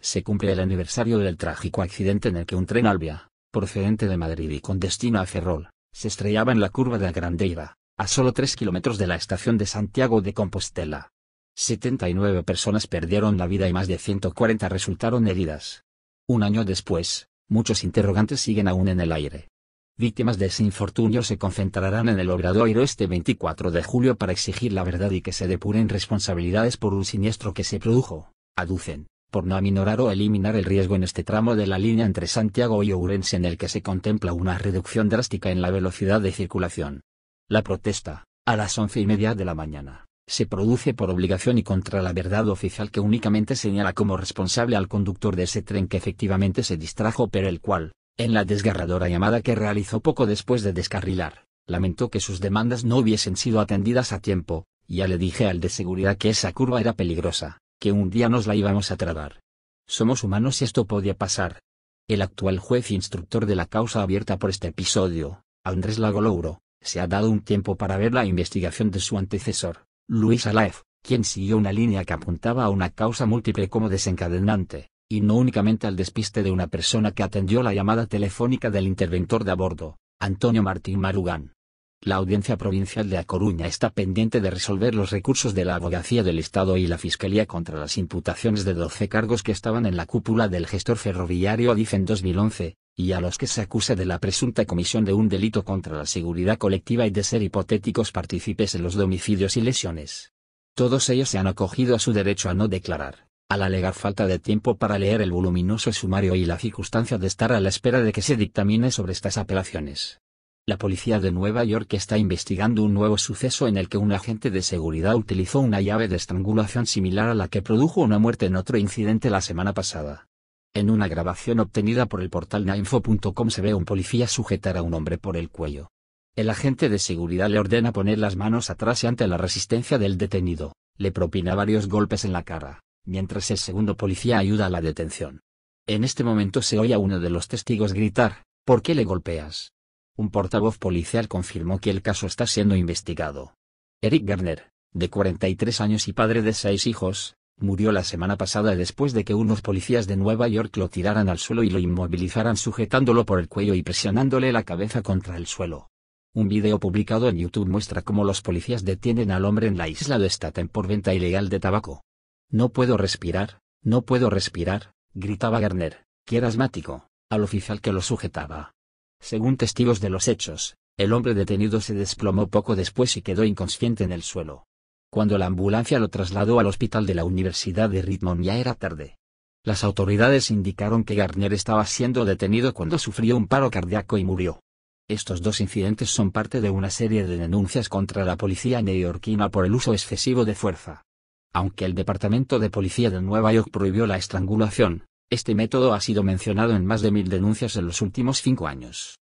se cumple el aniversario del trágico accidente en el que un tren Albia, procedente de Madrid y con destino a Ferrol, se estrellaba en la curva de la Grandeira, a solo 3 kilómetros de la estación de Santiago de Compostela. 79 personas perdieron la vida y más de 140 resultaron heridas. Un año después, muchos interrogantes siguen aún en el aire. Víctimas de ese infortunio se concentrarán en el Obradoiro este 24 de julio para exigir la verdad y que se depuren responsabilidades por un siniestro que se produjo, aducen por no aminorar o eliminar el riesgo en este tramo de la línea entre Santiago y Ourense en el que se contempla una reducción drástica en la velocidad de circulación. La protesta, a las once y media de la mañana, se produce por obligación y contra la verdad oficial que únicamente señala como responsable al conductor de ese tren que efectivamente se distrajo pero el cual, en la desgarradora llamada que realizó poco después de descarrilar, lamentó que sus demandas no hubiesen sido atendidas a tiempo, ya le dije al de seguridad que esa curva era peligrosa, que un día nos la íbamos a tragar. Somos humanos y esto podía pasar. El actual juez instructor de la causa abierta por este episodio, Andrés Lagolouro, se ha dado un tiempo para ver la investigación de su antecesor, Luis Alaef, quien siguió una línea que apuntaba a una causa múltiple como desencadenante, y no únicamente al despiste de una persona que atendió la llamada telefónica del interventor de a bordo, Antonio Martín Marugán. La Audiencia Provincial de A Coruña está pendiente de resolver los recursos de la Abogacía del Estado y la Fiscalía contra las imputaciones de 12 cargos que estaban en la cúpula del gestor ferroviario Adif en 2011, y a los que se acusa de la presunta comisión de un delito contra la seguridad colectiva y de ser hipotéticos partícipes en los domicilios y lesiones. Todos ellos se han acogido a su derecho a no declarar, al alegar falta de tiempo para leer el voluminoso sumario y la circunstancia de estar a la espera de que se dictamine sobre estas apelaciones. La policía de Nueva York está investigando un nuevo suceso en el que un agente de seguridad utilizó una llave de estrangulación similar a la que produjo una muerte en otro incidente la semana pasada. En una grabación obtenida por el portal nainfo.com se ve a un policía sujetar a un hombre por el cuello. El agente de seguridad le ordena poner las manos atrás y ante la resistencia del detenido, le propina varios golpes en la cara, mientras el segundo policía ayuda a la detención. En este momento se oye a uno de los testigos gritar, ¿por qué le golpeas? un portavoz policial confirmó que el caso está siendo investigado. Eric Garner, de 43 años y padre de seis hijos, murió la semana pasada después de que unos policías de Nueva York lo tiraran al suelo y lo inmovilizaran sujetándolo por el cuello y presionándole la cabeza contra el suelo. Un video publicado en YouTube muestra cómo los policías detienen al hombre en la isla de Staten por venta ilegal de tabaco. No puedo respirar, no puedo respirar, gritaba Garner, que era asmático, al oficial que lo sujetaba. Según testigos de los hechos, el hombre detenido se desplomó poco después y quedó inconsciente en el suelo. Cuando la ambulancia lo trasladó al hospital de la Universidad de Richmond ya era tarde. Las autoridades indicaron que Garner estaba siendo detenido cuando sufrió un paro cardíaco y murió. Estos dos incidentes son parte de una serie de denuncias contra la policía neoyorquina por el uso excesivo de fuerza. Aunque el Departamento de Policía de Nueva York prohibió la estrangulación, este método ha sido mencionado en más de mil denuncias en los últimos cinco años.